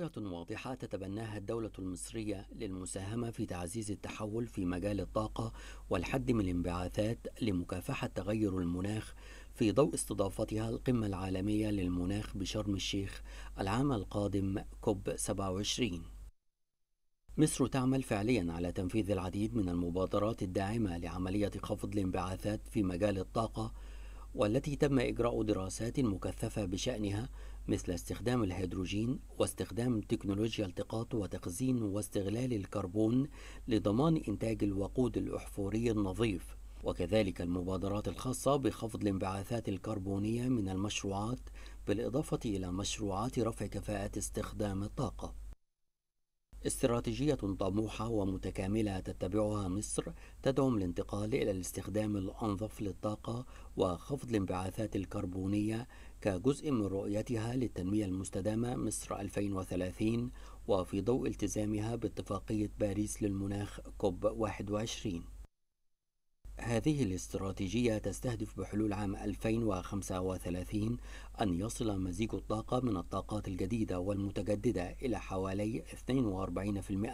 رؤية واضحة تتبناها الدولة المصرية للمساهمة في تعزيز التحول في مجال الطاقة والحد من الانبعاثات لمكافحة تغير المناخ في ضوء استضافتها القمة العالمية للمناخ بشرم الشيخ العام القادم كوب 27 مصر تعمل فعليا على تنفيذ العديد من المبادرات الداعمة لعملية خفض الانبعاثات في مجال الطاقة والتي تم إجراء دراسات مكثفة بشأنها مثل استخدام الهيدروجين واستخدام تكنولوجيا التقاط وتخزين واستغلال الكربون لضمان إنتاج الوقود الأحفوري النظيف وكذلك المبادرات الخاصة بخفض الانبعاثات الكربونية من المشروعات بالإضافة إلى مشروعات رفع كفاءة استخدام الطاقة استراتيجية طموحة ومتكاملة تتبعها مصر تدعم الانتقال إلى الاستخدام الأنظف للطاقة وخفض الانبعاثات الكربونية كجزء من رؤيتها للتنمية المستدامة مصر 2030 وفي ضوء التزامها باتفاقية باريس للمناخ كوب 21 هذه الاستراتيجية تستهدف بحلول عام 2035 أن يصل مزيج الطاقة من الطاقات الجديدة والمتجددة إلى حوالي 42%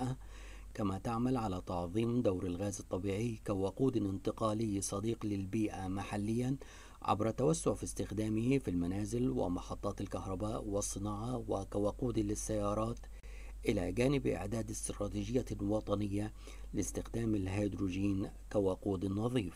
كما تعمل على تعظيم دور الغاز الطبيعي كوقود انتقالي صديق للبيئة محليا عبر التوسع في استخدامه في المنازل ومحطات الكهرباء والصناعة وكوقود للسيارات إلى جانب إعداد استراتيجية وطنية لاستخدام الهيدروجين كوقود نظيف